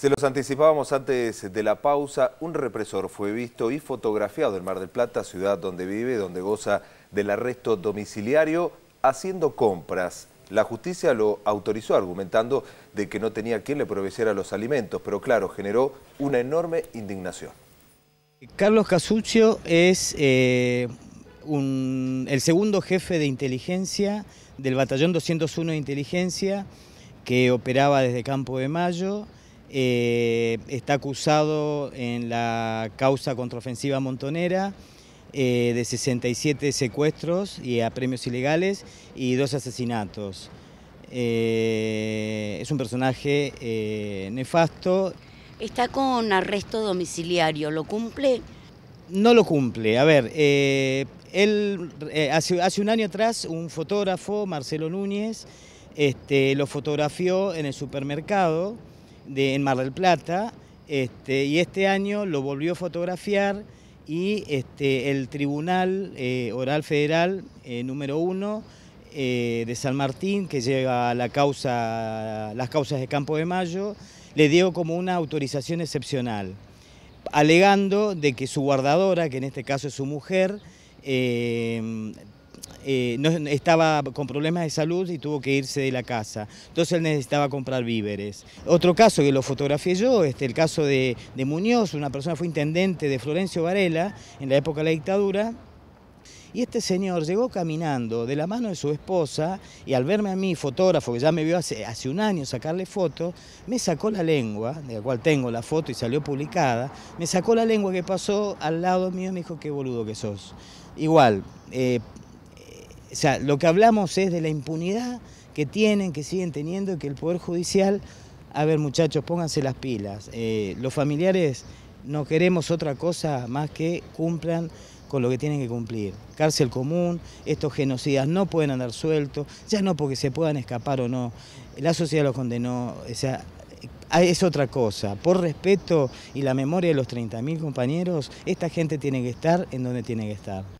Se los anticipábamos antes de la pausa, un represor fue visto y fotografiado en Mar del Plata, ciudad donde vive, donde goza del arresto domiciliario, haciendo compras. La justicia lo autorizó argumentando de que no tenía quien le proveciera los alimentos, pero claro, generó una enorme indignación. Carlos Casuccio es eh, el segundo jefe de inteligencia del batallón 201 de inteligencia que operaba desde Campo de Mayo eh, está acusado en la causa contraofensiva montonera eh, de 67 secuestros y a premios ilegales y dos asesinatos. Eh, es un personaje nefasto. Está con arresto domiciliario, ¿lo cumple? No lo cumple. A ver, él hace, un año atrás un fotógrafo, Marcelo Núñez, este, lo fotografió en el supermercado en Mar del Plata este, y este año lo volvió a fotografiar y este, el Tribunal eh, Oral Federal eh, número uno eh, de San Martín, que lleva la causa, las causas de Campo de Mayo, le dio como una autorización excepcional, alegando de que su guardadora, que en este caso es su mujer, eh, no, estaba con problemas de salud y tuvo que irse de la casa. Entonces él necesitaba comprar víveres. Otro caso que lo fotografié yo, este, el caso de, Muñoz, una persona fue intendente de Florencio Varela en la época de la dictadura, y este señor llegó caminando de la mano de su esposa y al verme a mí, fotógrafo, que ya me vio hace, un año sacarle fotos, me sacó la lengua, de la cual tengo la foto y salió publicada, me sacó la lengua que pasó al lado mío y me dijo, qué boludo que sos. Igual, eh, o sea, lo que hablamos es de la impunidad que tienen, que siguen teniendo, y que el Poder Judicial, a ver muchachos, pónganse las pilas. Eh, los familiares no queremos otra cosa más que cumplan con lo que tienen que cumplir. Cárcel común, estos genocidas no pueden andar sueltos, ya no porque se puedan escapar o no. La sociedad los condenó, o sea, ah, es otra cosa. Por respeto y la memoria de los 30.000 compañeros, esta gente tiene que estar en donde tiene que estar.